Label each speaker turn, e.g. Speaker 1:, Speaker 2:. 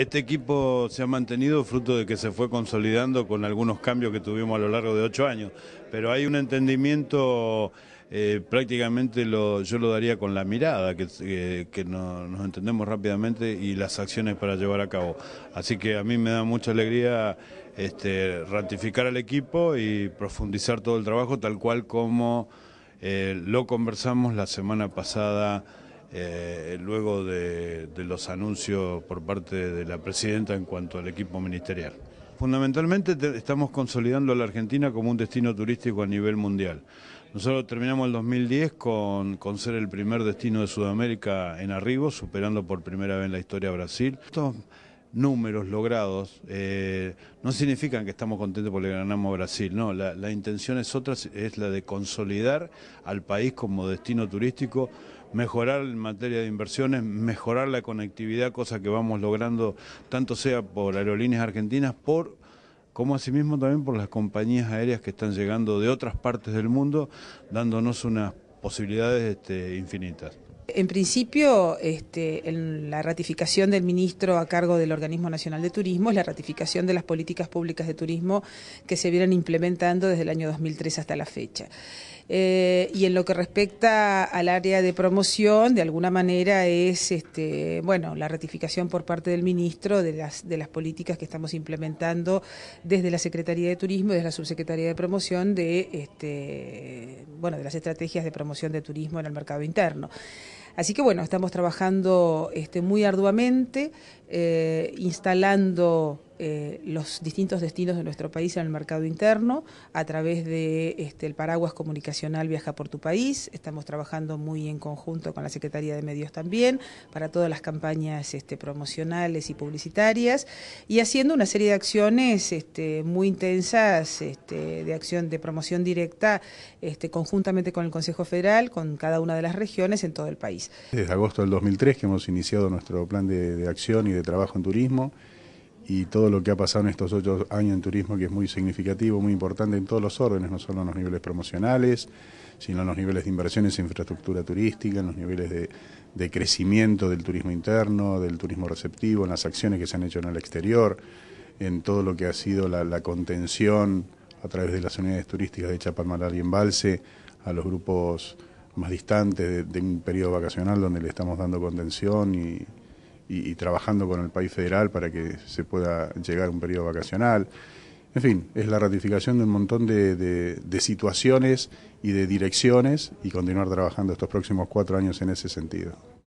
Speaker 1: Este equipo se ha mantenido fruto de que se fue consolidando con algunos cambios que tuvimos a lo largo de ocho años, pero hay un entendimiento... Eh, prácticamente yo lo daría con la mirada, que, eh, nos entendemos rápidamente y las acciones para llevar a cabo. Así que a mí me da mucha alegría este, ratificar al equipo y profundizar todo el trabajo tal cual como eh, lo conversamos la semana pasada. Eh, luego de, los anuncios por parte de la presidenta en cuanto al equipo ministerial. Fundamentalmente estamos consolidando a la Argentina como un destino turístico a nivel mundial. Nosotros terminamos el 2010 con, ser el primer destino de Sudamérica en arribo, superando por primera vez en la historia Brasil números logrados eh, no significan que estamos contentos porque le ganamos Brasil, no, la, la, intención es otra, es la de consolidar al país como destino turístico, mejorar en materia de inversiones, mejorar la conectividad, cosa que vamos logrando tanto sea por aerolíneas argentinas, por como asimismo también por las compañías aéreas que están llegando de otras partes del mundo, dándonos unas posibilidades este, infinitas.
Speaker 2: En principio, este, la ratificación del ministro a cargo del Organismo Nacional de Turismo es la ratificación de las políticas públicas de turismo que se vieron implementando desde el año 2003 hasta la fecha. Eh, y en lo que respecta al área de promoción, de alguna manera es este, bueno, la ratificación por parte del ministro de las, políticas que estamos implementando desde la Secretaría de Turismo y desde la Subsecretaría de Promoción de, este, bueno, de las estrategias de promoción de turismo en el mercado interno. Así que bueno, estamos trabajando este, muy arduamente, eh, instalando eh, los distintos destinos de nuestro país en el mercado interno. A través de este, el paraguas comunicacional Viaja por tu país, estamos trabajando muy en conjunto con la Secretaría de Medios también para todas las campañas este, promocionales y publicitarias y haciendo una serie de acciones este, muy intensas de acción de promoción directa conjuntamente con el Consejo Federal, con cada una de las regiones en todo el país.
Speaker 3: Desde agosto del 2003 que hemos iniciado nuestro plan de acción y de trabajo en turismo y todo lo que ha pasado en estos ocho años en turismo, que es muy significativo, muy importante en todos los órdenes, no solo en los niveles promocionales, sino en los niveles de inversiones en infraestructura turística, en los niveles de, crecimiento del turismo interno, del turismo receptivo, en las acciones que se han hecho en el exterior, en todo lo que ha sido la, contención a través de las unidades turísticas de Chapalmaral y Embalse a los grupos más distantes de, de un periodo vacacional donde le estamos dando contención y, y, trabajando con el país federal para que se pueda llegar a un periodo vacacional. En fin, es la ratificación de un montón de, de situaciones y de direcciones y continuar trabajando estos próximos cuatro años en ese sentido.